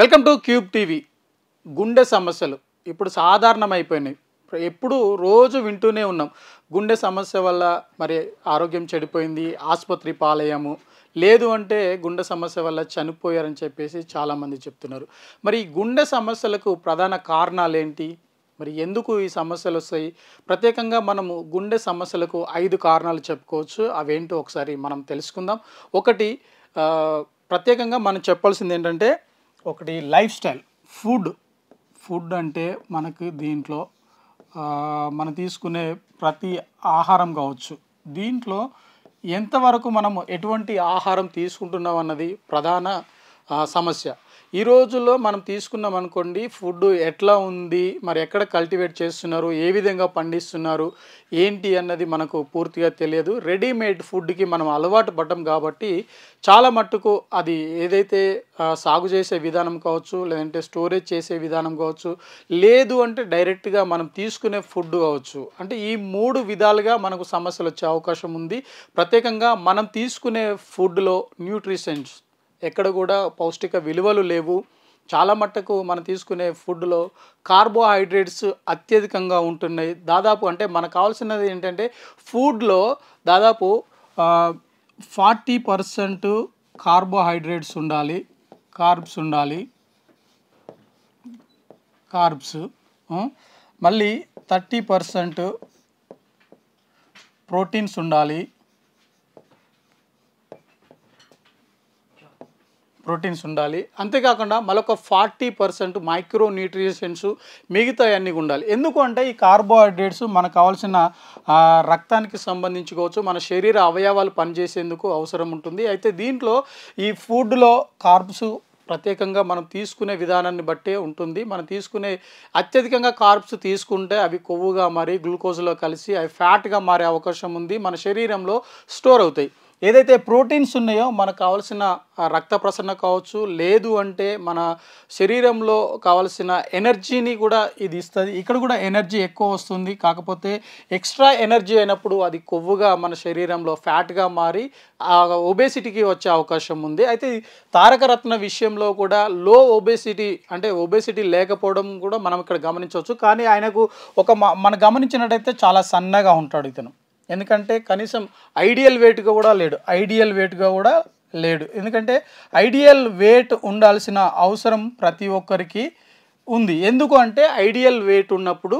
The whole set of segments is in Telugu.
వెల్కమ్ టు క్యూబ్ టీవీ గుండె సమస్యలు ఇప్పుడు సాధారణమైపోయినాయి ఎప్పుడు రోజు వింటూనే ఉన్నాం గుండె సమస్య వల్ల మరి ఆరోగ్యం చెడిపోయింది ఆసుపత్రి పాలయ్యాము లేదు అంటే గుండె సమస్య వల్ల చనిపోయారని చెప్పేసి చాలామంది చెప్తున్నారు మరి ఈ గుండె సమస్యలకు ప్రధాన కారణాలు ఏంటి మరి ఎందుకు ఈ సమస్యలు వస్తాయి ప్రత్యేకంగా మనము గుండె సమస్యలకు ఐదు కారణాలు చెప్పుకోవచ్చు అవేంటో ఒకసారి మనం తెలుసుకుందాం ఒకటి ప్రత్యేకంగా మనం చెప్పాల్సింది ఏంటంటే ఒకటి లైఫ్ స్టైల్ ఫుడ్ ఫుడ్ అంటే మనకు దీంట్లో మనం తీసుకునే ప్రతి ఆహారం కావచ్చు దీంట్లో ఎంతవరకు మనం ఎటువంటి ఆహారం తీసుకుంటున్నాం అన్నది ప్రధాన సమస్య ఈ రోజుల్లో మనం తీసుకున్నాం అనుకోండి ఫుడ్ ఎట్లా ఉంది మరి ఎక్కడ కల్టివేట్ చేస్తున్నారు ఏ విధంగా పండిస్తున్నారు ఏంటి అన్నది మనకు పూర్తిగా తెలియదు రెడీమేడ్ ఫుడ్కి మనం అలవాటు పడ్డం కాబట్టి చాలా మట్టుకు అది ఏదైతే సాగు చేసే విధానం కావచ్చు లేదంటే స్టోరేజ్ చేసే విధానం కావచ్చు లేదు అంటే డైరెక్ట్గా మనం తీసుకునే ఫుడ్ కావచ్చు అంటే ఈ మూడు విధాలుగా మనకు సమస్యలు వచ్చే అవకాశం ఉంది ప్రత్యేకంగా మనం తీసుకునే ఫుడ్లో న్యూట్రిషన్స్ ఎక్కడ కూడా పౌష్టిక విలువలు లేవు చాలా మట్టుకు మనం తీసుకునే ఫుడ్లో కార్బోహైడ్రేట్స్ అత్యధికంగా ఉంటున్నాయి దాదాపు అంటే మనకు కావాల్సినది ఏంటంటే ఫుడ్లో దాదాపు ఫార్టీ పర్సెంట్ కార్బోహైడ్రేట్స్ ఉండాలి కార్బ్స్ ఉండాలి కార్బ్స్ మళ్ళీ థర్టీ పర్సెంట్ ప్రోటీన్స్ ఉండాలి ప్రోటీన్స్ ఉండాలి అంతేకాకుండా మరొక ఫార్టీ పర్సెంట్ మైక్రో న్యూట్రిషన్స్ మిగతా అన్నీ ఉండాలి ఎందుకు అంటే ఈ కార్బోహైడ్రేట్స్ మనకు కావాల్సిన రక్తానికి సంబంధించుకోవచ్చు మన శరీర అవయవాలు పనిచేసేందుకు అవసరం ఉంటుంది అయితే దీంట్లో ఈ ఫుడ్లో కార్బ్స్ ప్రత్యేకంగా మనం తీసుకునే విధానాన్ని బట్టే ఉంటుంది మనం తీసుకునే అత్యధికంగా కార్బ్స్ తీసుకుంటే అవి కొవ్వుగా మారి గ్లూకోజ్లో కలిసి అవి ఫ్యాట్గా మారే అవకాశం ఉంది మన శరీరంలో స్టోర్ అవుతాయి ఏదైతే ప్రోటీన్స్ ఉన్నాయో మనకు కావాల్సిన రక్త ప్రసరణ కావచ్చు లేదు అంటే మన శరీరంలో కావలసిన ఎనర్జీని కూడా ఇది ఇస్తుంది ఇక్కడ కూడా ఎనర్జీ ఎక్కువ వస్తుంది కాకపోతే ఎక్స్ట్రా ఎనర్జీ అయినప్పుడు అది కొవ్వుగా మన శరీరంలో ఫ్యాట్గా మారి ఒబేసిటీకి వచ్చే అవకాశం ఉంది అయితే తారకరత్న విషయంలో కూడా లో ఒబేసిటీ అంటే ఒబేసిటీ లేకపోవడం కూడా మనం ఇక్కడ గమనించవచ్చు కానీ ఆయనకు ఒక మనం గమనించినట్టయితే చాలా సన్నగా ఉంటాడు ఇతను ఎందుకంటే కనీసం ఐడియల్ వెయిట్గా కూడా లేడు ఐడియల్ వెయిట్గా కూడా లేడు ఎందుకంటే ఐడియల్ వెయిట్ ఉండాల్సిన అవసరం ప్రతి ఒక్కరికి ఉంది ఎందుకు అంటే ఐడియల్ వెయిట్ ఉన్నప్పుడు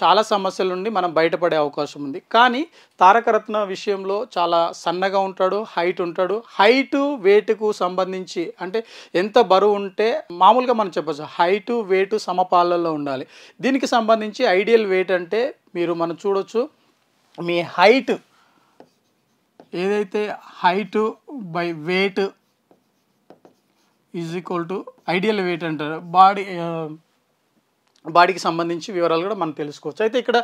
చాలా సమస్యల నుండి మనం బయటపడే అవకాశం ఉంది కానీ తారకరత్న విషయంలో చాలా సన్నగా ఉంటాడు హైట్ ఉంటాడు హైటు వెయిట్కు సంబంధించి అంటే ఎంత బరువు ఉంటే మామూలుగా మనం చెప్పచ్చు హైటు వెయిట్ సమపాలలో ఉండాలి దీనికి సంబంధించి ఐడియల్ వెయిట్ అంటే మీరు మనం చూడొచ్చు మీ హైట్ ఏదైతే height by weight is equal to ideal weight అంటారు బాడీ బాడీకి uh, సంబంధించి వివరాలు కూడా మనం తెలుసుకోవచ్చు అయితే ఇక్కడ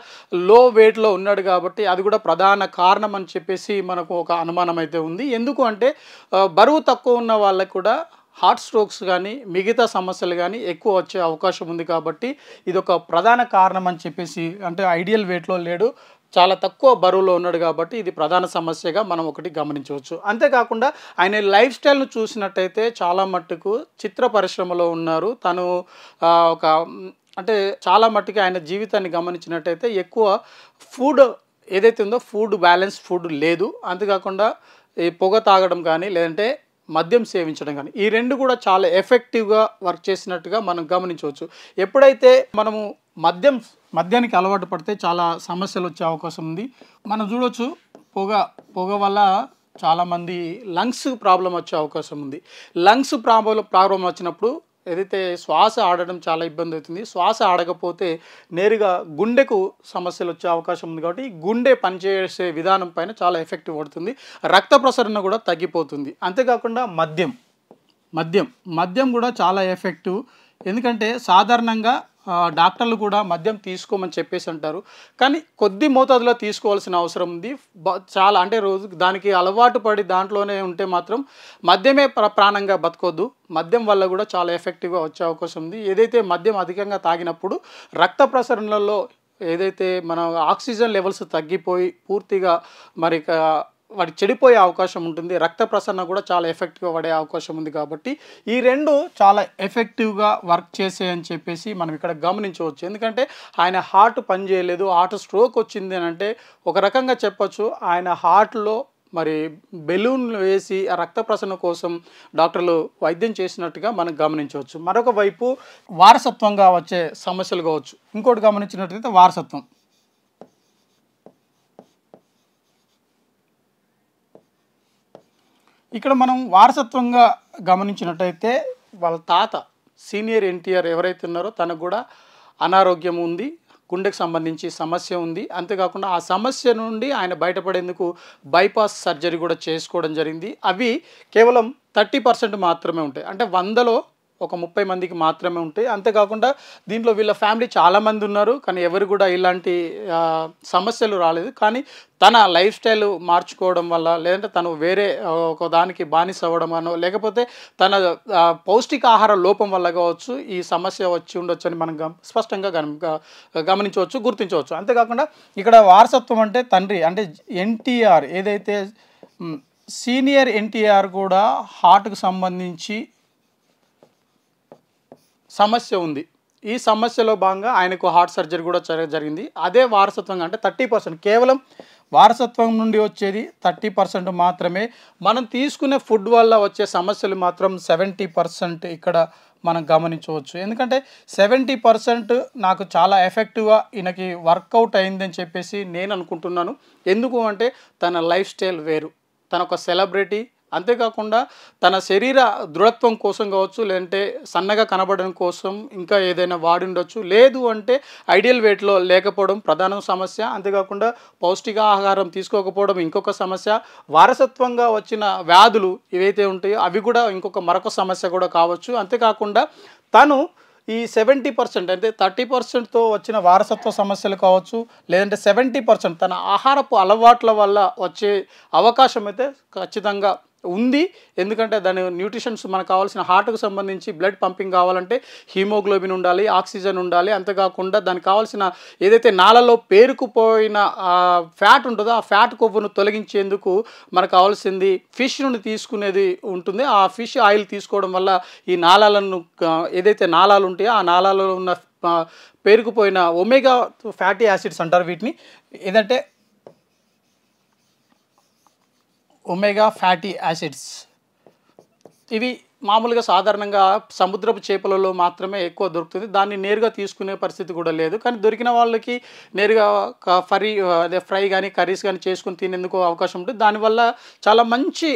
లో వెయిట్లో ఉన్నాడు కాబట్టి అది కూడా ప్రధాన కారణం అని చెప్పేసి మనకు ఒక అనుమానం అయితే ఉంది ఎందుకు అంటే uh, బరువు తక్కువ ఉన్న వాళ్ళకు కూడా హార్ట్ స్ట్రోక్స్ కానీ మిగతా సమస్యలు కానీ ఎక్కువ వచ్చే అవకాశం ఉంది కాబట్టి ఇది ఒక ప్రధాన కారణం అని చెప్పేసి అంటే ఐడియల్ వెయిట్లో లేడు చాలా తక్కువ బరువులో ఉన్నాడు కాబట్టి ఇది ప్రధాన సమస్యగా మనం ఒకటి గమనించవచ్చు అంతేకాకుండా ఆయన లైఫ్ స్టైల్ను చూసినట్టయితే చాలా మట్టుకు చిత్ర పరిశ్రమలో ఉన్నారు తను ఒక అంటే చాలా మట్టుకు ఆయన జీవితాన్ని గమనించినట్టయితే ఎక్కువ ఫుడ్ ఏదైతే ఉందో ఫుడ్ బ్యాలెన్స్ ఫుడ్ లేదు అంతేకాకుండా ఈ పొగ తాగడం కానీ లేదంటే మద్యం సేవించడం కానీ ఈ రెండు కూడా చాలా ఎఫెక్టివ్గా వర్క్ చేసినట్టుగా మనం గమనించవచ్చు ఎప్పుడైతే మనము మద్యం మద్యానికి అలవాటు పడితే చాలా సమస్యలు వచ్చే అవకాశం ఉంది మనం చూడవచ్చు పొగ పొగ వల్ల చాలామంది లంగ్స్ ప్రాబ్లం వచ్చే అవకాశం ఉంది లంగ్స్ ప్రాబ్లం ప్రాబ్లం వచ్చినప్పుడు ఏదైతే శ్వాస ఆడడం చాలా ఇబ్బంది అవుతుంది శ్వాస ఆడకపోతే నేరుగా గుండెకు సమస్యలు వచ్చే అవకాశం ఉంది కాబట్టి గుండె పనిచేసే విధానం పైన చాలా ఎఫెక్టివ్ పడుతుంది రక్త ప్రసరణ కూడా తగ్గిపోతుంది అంతేకాకుండా మద్యం మద్యం మద్యం కూడా చాలా ఎఫెక్టివ్ ఎందుకంటే సాధారణంగా డాక్టర్లు కూడా మద్యం తీసుకోమని చెప్పేసి అంటారు కానీ కొద్ది మోతాదులో తీసుకోవాల్సిన అవసరం ఉంది చాలా అంటే రోజు దానికి అలవాటు పడి దాంట్లోనే ఉంటే మాత్రం మద్యమే ప్రాణంగా బతకొద్దు మద్యం వల్ల కూడా చాలా ఎఫెక్టివ్గా వచ్చే అవకాశం ఉంది ఏదైతే మద్యం అధికంగా తాగినప్పుడు రక్త ప్రసరణలలో ఏదైతే మన ఆక్సిజన్ లెవెల్స్ తగ్గిపోయి పూర్తిగా మరి వాడి చెడిపోయే అవకాశం ఉంటుంది రక్త ప్రసరణ కూడా చాలా ఎఫెక్టివ్గా పడే అవకాశం ఉంది కాబట్టి ఈ రెండు చాలా ఎఫెక్టివ్గా వర్క్ చేసాయని చెప్పేసి మనం ఇక్కడ గమనించవచ్చు ఎందుకంటే ఆయన హార్ట్ పనిచేయలేదు హార్ట్ స్ట్రోక్ వచ్చింది అని అంటే ఒక రకంగా చెప్పచ్చు ఆయన హార్ట్లో మరి బెలూన్ వేసి రక్త ప్రసరణ కోసం డాక్టర్లు వైద్యం చేసినట్టుగా మనం గమనించవచ్చు మరొక వైపు వారసత్వంగా వచ్చే సమస్యలు కావచ్చు ఇంకోటి గమనించినట్లయితే వారసత్వం ఇక్కడ మనం వారసత్వంగా గమనించినట్టయితే వాళ్ళ తాత సీనియర్ ఎన్టీఆర్ ఎవరైతే ఉన్నారో తనకు కూడా అనారోగ్యం ఉంది గుండెకు సంబంధించి సమస్య ఉంది అంతేకాకుండా ఆ సమస్య నుండి ఆయన బయటపడేందుకు బైపాస్ సర్జరీ కూడా చేసుకోవడం జరిగింది అవి కేవలం థర్టీ పర్సెంట్ మాత్రమే ఉంటాయి అంటే వందలో ఒక ముప్పై మందికి మాత్రమే ఉంటాయి అంతేకాకుండా దీంట్లో వీళ్ళ ఫ్యామిలీ చాలామంది ఉన్నారు కానీ ఎవరు కూడా ఇలాంటి సమస్యలు రాలేదు కానీ తన లైఫ్ స్టైల్ మార్చుకోవడం వల్ల లేదంటే తను వేరే ఒక దానికి బానిస అవ్వడం అనో లేకపోతే తన పౌష్టిక ఆహార లోపం వల్ల కావచ్చు ఈ సమస్య వచ్చి ఉండొచ్చు అని మనం స్పష్టంగా గమనించవచ్చు గుర్తించవచ్చు అంతేకాకుండా ఇక్కడ వారసత్వం అంటే తండ్రి అంటే ఎన్టీఆర్ ఏదైతే సీనియర్ ఎన్టీఆర్ కూడా హార్ట్కు సంబంధించి సమస్య ఉంది ఈ సమస్యలో భాగంగా ఆయనకు హార్ట్ సర్జరీ కూడా జరిగింది అదే వారసత్వంగా అంటే థర్టీ పర్సెంట్ కేవలం వారసత్వం నుండి వచ్చేది థర్టీ పర్సెంట్ మాత్రమే మనం తీసుకునే ఫుడ్ వల్ల వచ్చే సమస్యలు మాత్రం సెవెంటీ పర్సెంట్ ఇక్కడ మనం గమనించవచ్చు ఎందుకంటే సెవెంటీ పర్సెంట్ నాకు చాలా ఎఫెక్టివ్గా ఈయనకి వర్కౌట్ అయిందని చెప్పేసి నేను అనుకుంటున్నాను ఎందుకు అంటే తన లైఫ్ స్టైల్ వేరు తన ఒక సెలబ్రిటీ అంతేకాకుండా తన శరీర దృఢత్వం కోసం కావచ్చు లేదంటే సన్నగా కనబడడం కోసం ఇంకా ఏదైనా వాడి ఉండొచ్చు లేదు అంటే ఐడియల్ వెయిట్లో లేకపోవడం ప్రధాన సమస్య అంతేకాకుండా ఆహారం తీసుకోకపోవడం ఇంకొక సమస్య వారసత్వంగా వచ్చిన వ్యాధులు ఏవైతే ఉంటాయో అవి కూడా ఇంకొక మరొక సమస్య కూడా కావచ్చు అంతేకాకుండా తను ఈ సెవెంటీ పర్సెంట్ అంటే థర్టీ పర్సెంట్తో వచ్చిన వారసత్వ సమస్యలు కావచ్చు లేదంటే సెవెంటీ పర్సెంట్ తన ఆహారపు అలవాట్ల వల్ల వచ్చే అవకాశం అయితే ఖచ్చితంగా ఉంది ఎందుకంటే దాని న్యూట్రిషన్స్ మనకు కావాల్సిన హార్ట్కు సంబంధించి బ్లడ్ పంపింగ్ కావాలంటే హీమోగ్లోబిన్ ఉండాలి ఆక్సిజన్ ఉండాలి అంతేకాకుండా దానికి కావాల్సిన ఏదైతే నాలలో పేరుకుపోయిన ఫ్యాట్ ఉంటుందో ఆ ఫ్యాట్ కొవ్వును తొలగించేందుకు మనకు కావాల్సింది ఫిష్ నుండి తీసుకునేది ఉంటుంది ఆ ఫిష్ ఆయిల్ తీసుకోవడం వల్ల ఈ నాళాలను ఏదైతే నాళాలు ఉంటాయో ఆ నాళాలలో ఉన్న పేరుకుపోయిన ఒమేగా ఫ్యాటీ యాసిడ్స్ అంటారు వీటిని ఏదంటే ఒమేగా ఫ్యాటీ యాసిడ్స్ ఇవి మామూలుగా సాధారణంగా సముద్రపు చేపలలో మాత్రమే ఎక్కువ దొరుకుతుంది దాన్ని నేరుగా తీసుకునే పరిస్థితి కూడా లేదు కానీ దొరికిన వాళ్ళకి నేరుగా ఫరీ అదే ఫ్రై కానీ కర్రీస్ కానీ చేసుకుని తినేందుకు అవకాశం ఉంటుంది దానివల్ల చాలా మంచి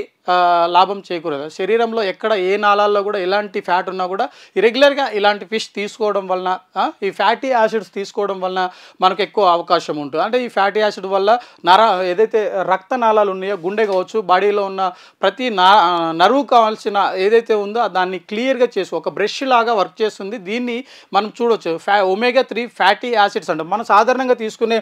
లాభం చేకూరదు శరీరంలో ఎక్కడ ఏ నాళాల్లో కూడా ఎలాంటి ఫ్యాట్ ఉన్నా కూడా ఇరెగ్యులర్గా ఇలాంటి ఫిష్ తీసుకోవడం వలన ఈ ఫ్యాటీ యాసిడ్స్ తీసుకోవడం వలన మనకు ఎక్కువ అవకాశం ఉంటుంది అంటే ఈ ఫ్యాటీ యాసిడ్ వల్ల నర ఏదైతే రక్త నాళాలు ఉన్నాయో గుండె కావచ్చు బాడీలో ఉన్న ప్రతి నరువు కావాల్సిన ఏదైతే ఉందో దాన్ని క్లియర్గా చేసి ఒక బ్రష్ లాగా వర్క్ చేస్తుంది దీన్ని మనం చూడవచ్చు ఫ్యా ఒమేగా త్రీ ఫ్యాటీ యాసిడ్స్ అంటే మనం సాధారణంగా తీసుకునే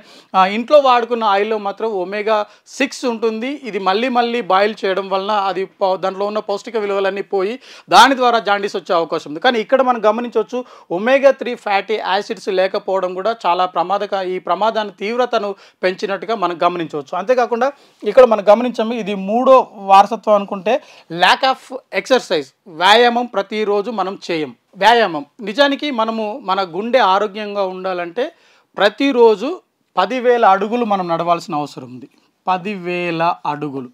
ఇంట్లో వాడుకున్న ఆయిల్లో మాత్రం ఒమేగా సిక్స్ ఉంటుంది ఇది మళ్ళీ మళ్ళీ బాయిల్ చేయడం వలన అది దాంట్లో ఉన్న పౌష్టిక విలువలన్నీ పోయి దాని ద్వారా జాండీస్ వచ్చే అవకాశం ఉంది కానీ ఇక్కడ మనం గమనించవచ్చు ఒమేగా త్రీ ఫ్యాటీ యాసిడ్స్ లేకపోవడం కూడా చాలా ప్రమాదక ఈ ప్రమాదాన్ని తీవ్రతను పెంచినట్టుగా మనం గమనించవచ్చు అంతేకాకుండా ఇక్కడ మనం గమనించాము ఇది మూడో వారసత్వం అనుకుంటే ల్యాక్ ఆఫ్ ఎక్సర్సైజ్ వ్యాయామం ప్రతిరోజు మనం చేయం వ్యాయామం నిజానికి మనము మన గుండె ఆరోగ్యంగా ఉండాలంటే ప్రతిరోజు పదివేల అడుగులు మనం నడవాల్సిన అవసరం ఉంది పదివేల అడుగులు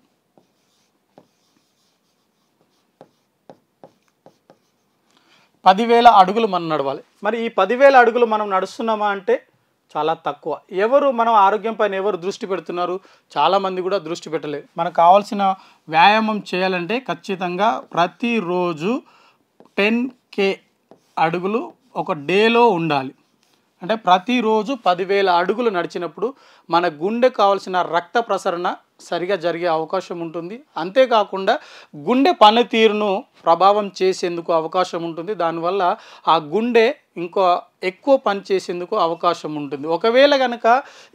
పదివేల అడుగులు మనం నడవాలి మరి ఈ పదివేల అడుగులు మనం నడుస్తున్నామా అంటే చాలా తక్కువ ఎవరు మనం ఆరోగ్యం పైన ఎవరు దృష్టి పెడుతున్నారు చాలామంది కూడా దృష్టి పెట్టలేదు మనకు కావాల్సిన వ్యాయామం చేయాలంటే ఖచ్చితంగా ప్రతిరోజు టెన్ కే అడుగులు ఒక డేలో ఉండాలి అంటే ప్రతిరోజు పదివేల అడుగులు నడిచినప్పుడు మన గుండె కావాల్సిన రక్త ప్రసరణ సరిగా జరిగే అవకాశం ఉంటుంది అంతేకాకుండా గుండె పనితీరును ప్రభావం చేసేందుకు అవకాశం ఉంటుంది దానివల్ల ఆ గుండె ఇంకో ఎక్కువ పనిచేసేందుకు అవకాశం ఉంటుంది ఒకవేళ కనుక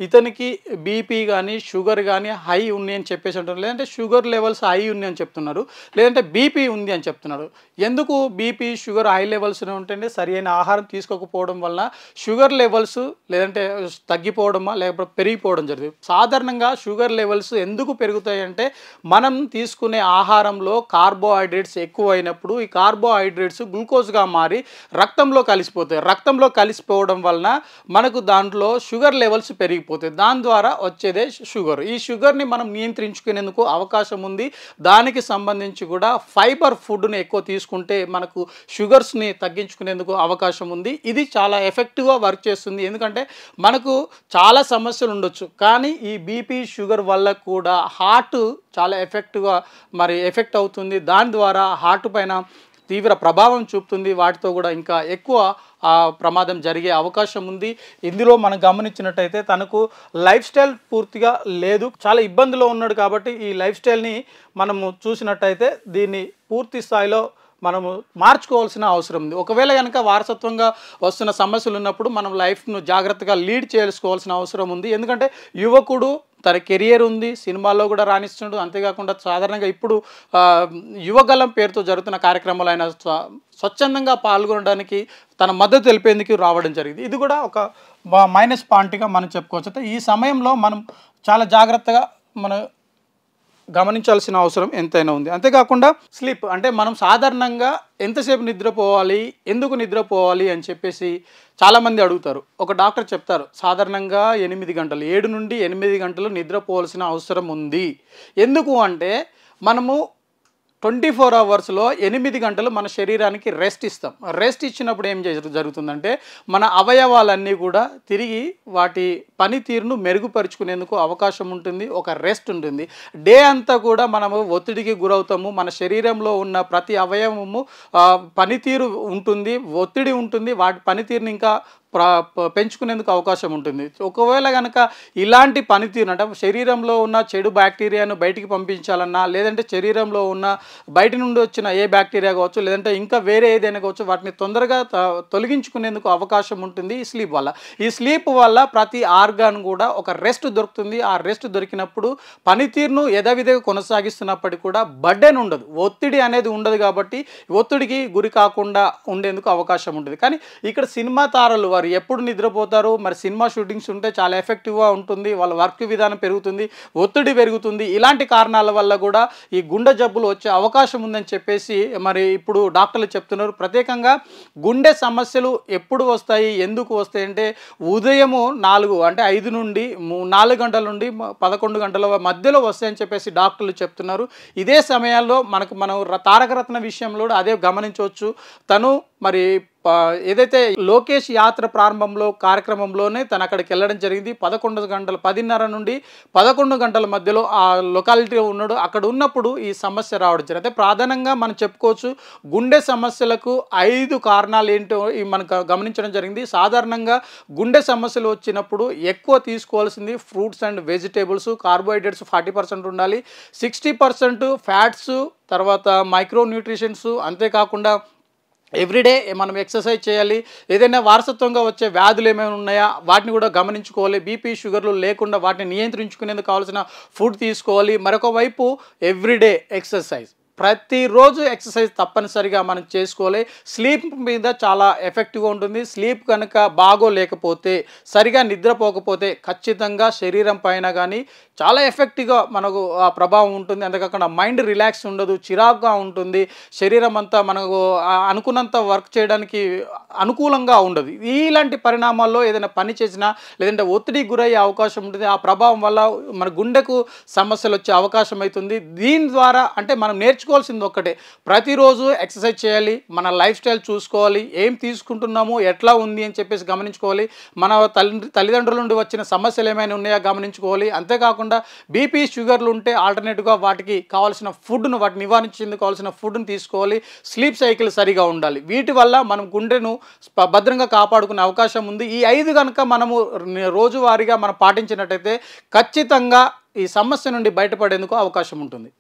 ఇతనికి బీపీ కానీ షుగర్ కానీ హై ఉంది అని చెప్పేసి అంటారు లేదంటే షుగర్ లెవెల్స్ హై ఉంది అని చెప్తున్నారు లేదంటే బీపీ ఉంది అని చెప్తున్నారు ఎందుకు బీపీ షుగర్ హై లెవెల్స్ ఉంటేనే సరైన ఆహారం తీసుకోకపోవడం వలన షుగర్ లెవెల్స్ లేదంటే తగ్గిపోవడమా లేకపోతే పెరిగిపోవడం జరిగింది సాధారణంగా షుగర్ లెవెల్స్ ఎందుకు పెరుగుతాయి అంటే మనం తీసుకునే ఆహారంలో కార్బోహైడ్రేట్స్ ఎక్కువ అయినప్పుడు ఈ కార్బోహైడ్రేట్స్ గ్లూకోజ్గా మారి రక్తంలో కలిసిపోతాయి రక్తంలో కలిసిపోవడం వలన మనకు దాంట్లో షుగర్ లెవెల్స్ పెరిగిపోతాయి దాని ద్వారా వచ్చేదే షుగర్ ఈ షుగర్ని మనం నియంత్రించుకునేందుకు అవకాశం ఉంది దానికి సంబంధించి కూడా ఫైబర్ ఫుడ్ని ఎక్కువ తీసుకుంటే మనకు షుగర్స్ని తగ్గించుకునేందుకు అవకాశం ఉంది ఇది చాలా ఎఫెక్టివ్గా వర్క్ చేస్తుంది ఎందుకంటే మనకు చాలా సమస్యలు ఉండొచ్చు కానీ ఈ బీపీ షుగర్ వల్ల కూడా హార్ట్ చాలా ఎఫెక్ట్గా మరి ఎఫెక్ట్ అవుతుంది దాని ద్వారా హార్ట్ పైన తీవ్ర ప్రభావం చూపుతుంది వాటితో కూడా ఇంకా ఎక్కువ ఆ ప్రమాదం జరిగే అవకాశం ఉంది ఇందులో మనం గమనించినట్టయితే తనకు లైఫ్ స్టైల్ పూర్తిగా లేదు చాలా ఇబ్బందిలో ఉన్నాడు కాబట్టి ఈ లైఫ్ స్టైల్ని మనము చూసినట్టయితే దీన్ని పూర్తి స్థాయిలో మనము మార్చుకోవాల్సిన అవసరం ఉంది ఒకవేళ కనుక వారసత్వంగా వస్తున్న సమస్యలు ఉన్నప్పుడు మనం లైఫ్ను జాగ్రత్తగా లీడ్ చేసుకోవాల్సిన అవసరం ఉంది ఎందుకంటే యువకుడు తన కెరియర్ ఉంది సినిమాల్లో కూడా రాణిస్తుండు అంతేకాకుండా సాధారణంగా ఇప్పుడు యువగలం పేరుతో జరుగుతున్న కార్యక్రమాలు ఆయన స్వచ్ఛందంగా పాల్గొనడానికి తన మద్దతు తెలిపేందుకు రావడం జరిగింది ఇది కూడా ఒక మైనస్ పాయింట్గా మనం చెప్పుకోవచ్చు ఈ సమయంలో మనం చాలా జాగ్రత్తగా మన గమనించాల్సిన అవసరం ఎంతైనా ఉంది అంతేకాకుండా స్లీప్ అంటే మనం సాధారణంగా ఎంతసేపు నిద్రపోవాలి ఎందుకు నిద్రపోవాలి అని చెప్పేసి చాలామంది అడుగుతారు ఒక డాక్టర్ చెప్తారు సాధారణంగా ఎనిమిది గంటలు ఏడు నుండి ఎనిమిది గంటలు నిద్రపోవాల్సిన అవసరం ఉంది ఎందుకు అంటే మనము ట్వంటీ ఫోర్ అవర్స్లో ఎనిమిది గంటలు మన శరీరానికి రెస్ట్ ఇస్తాం రెస్ట్ ఇచ్చినప్పుడు ఏం జరుగుతుందంటే మన అవయవాలన్నీ కూడా తిరిగి వాటి పనితీరును మెరుగుపరుచుకునేందుకు అవకాశం ఉంటుంది ఒక రెస్ట్ ఉంటుంది డే అంతా కూడా మనము ఒత్తిడికి గురవుతాము మన శరీరంలో ఉన్న ప్రతి అవయవము పనితీరు ఉంటుంది ఒత్తిడి ఉంటుంది వాటి పనితీరుని ఇంకా పెంచుకునేందుకు అవకాశం ఉంటుంది ఒకవేళ కనుక ఇలాంటి పనితీరు అంటే శరీరంలో ఉన్న చెడు బ్యాక్టీరియాను బయటికి పంపించాలన్నా లేదంటే శరీరంలో ఉన్న బయట నుండి వచ్చిన ఏ బ్యాక్టీరియా కావచ్చు లేదంటే ఇంకా వేరే ఏదైనా కావచ్చు వాటిని తొందరగా తొలగించుకునేందుకు అవకాశం ఉంటుంది ఈ స్లీప్ వల్ల ఈ స్లీప్ వల్ల ప్రతి ఆర్గాన్ కూడా ఒక రెస్ట్ దొరుకుతుంది ఆ రెస్ట్ దొరికినప్పుడు పనితీరును యథావిధిగా కొనసాగిస్తున్నప్పటికీ కూడా బడ్డెన్ ఉండదు ఒత్తిడి అనేది ఉండదు కాబట్టి ఒత్తిడికి గురి కాకుండా ఉండేందుకు అవకాశం ఉంటుంది కానీ ఇక్కడ సినిమా తారలు వారు మరి ఎప్పుడు నిద్రపోతారు మరి సినిమా షూటింగ్స్ ఉంటే చాలా ఎఫెక్టివ్గా ఉంటుంది వాళ్ళ వర్క్ విధానం పెరుగుతుంది ఒత్తిడి పెరుగుతుంది ఇలాంటి కారణాల వల్ల కూడా ఈ గుండె జబ్బులు వచ్చే అవకాశం ఉందని చెప్పేసి మరి ఇప్పుడు డాక్టర్లు చెప్తున్నారు ప్రత్యేకంగా గుండె సమస్యలు ఎప్పుడు వస్తాయి ఎందుకు వస్తాయి అంటే ఉదయము నాలుగు అంటే ఐదు నుండి నాలుగు గంటల నుండి పదకొండు గంటల మధ్యలో వస్తాయని చెప్పేసి డాక్టర్లు చెప్తున్నారు ఇదే సమయాల్లో మనకు మనం తారకరత్న విషయంలో అదే గమనించవచ్చు తను మరి ఏదైతే లోకేష్ యాత్ర ప్రారంభంలో కార్యక్రమంలోనే తను అక్కడికి వెళ్ళడం జరిగింది పదకొండు గంటల పదిన్నర నుండి పదకొండు గంటల మధ్యలో ఆ లొకాలిటీ ఉన్నాడు అక్కడ ఉన్నప్పుడు ఈ సమస్య రావడం జరిగింది ప్రధానంగా మనం చెప్పుకోవచ్చు గుండె సమస్యలకు ఐదు కారణాలు ఏంటో మనకు గమనించడం జరిగింది సాధారణంగా గుండె సమస్యలు వచ్చినప్పుడు ఎక్కువ తీసుకోవాల్సింది fruits and vegetables carbohydrates forty percent ఉండాలి సిక్స్టీ పర్సెంట్ ఫ్యాట్స్ తర్వాత మైక్రో న్యూట్రిషన్స్ అంతేకాకుండా ఎవ్రీడే eh, మనం ఎక్సర్సైజ్ చేయాలి ఏదైనా వారసత్వంగా వచ్చే వ్యాధులు ఏమైనా ఉన్నాయా వాటిని కూడా గమనించుకోవాలి బీపీ షుగర్లు లేకుండా వాటిని నియంత్రించుకునేందుకు కావాల్సిన ఫుడ్ తీసుకోవాలి మరొక వైపు ఎవ్రీడే ఎక్సర్సైజ్ ప్రతిరోజు ఎక్సర్సైజ్ తప్పనిసరిగా మనం చేసుకోవాలి స్లీప్ మీద చాలా ఎఫెక్టివ్గా ఉంటుంది స్లీప్ కనుక బాగోలేకపోతే సరిగా నిద్రపోకపోతే ఖచ్చితంగా శరీరం పైన కానీ చాలా ఎఫెక్టివ్గా మనకు ఆ ప్రభావం ఉంటుంది అంతేకాకుండా మైండ్ రిలాక్స్ ఉండదు చిరాకుగా ఉంటుంది శరీరం అంతా మనకు అనుకున్నంత వర్క్ చేయడానికి అనుకూలంగా ఉండదు ఇలాంటి పరిణామాల్లో ఏదైనా పని చేసినా లేదంటే ఒత్తిడికి గురయ్యే అవకాశం ఉంటుంది ఆ ప్రభావం వల్ల మన గుండెకు సమస్యలు వచ్చే అవకాశం అవుతుంది దీని ద్వారా అంటే మనం నేర్చు నేర్చుకోవాల్సింది ఒక్కటే ప్రతిరోజు ఎక్సర్సైజ్ చేయాలి మన లైఫ్ స్టైల్ చూసుకోవాలి ఏం తీసుకుంటున్నాము ఎట్లా ఉంది అని చెప్పేసి గమనించుకోవాలి మన తల్లి తల్లిదండ్రుల నుండి వచ్చిన సమస్యలు ఏమైనా ఉన్నాయా గమనించుకోవాలి అంతేకాకుండా బీపీ షుగర్లు ఉంటే ఆల్టర్నేటివ్గా వాటికి కావాల్సిన ఫుడ్ను వాటిని నివారించేందుకు కావాల్సిన ఫుడ్ను తీసుకోవాలి స్లీప్ సైకిల్ సరిగా ఉండాలి వీటి వల్ల మనం గుండెను భద్రంగా కాపాడుకునే అవకాశం ఉంది ఈ ఐదు కనుక మనము రోజువారీగా మనం పాటించినట్టయితే ఖచ్చితంగా ఈ సమస్య నుండి బయటపడేందుకు అవకాశం ఉంటుంది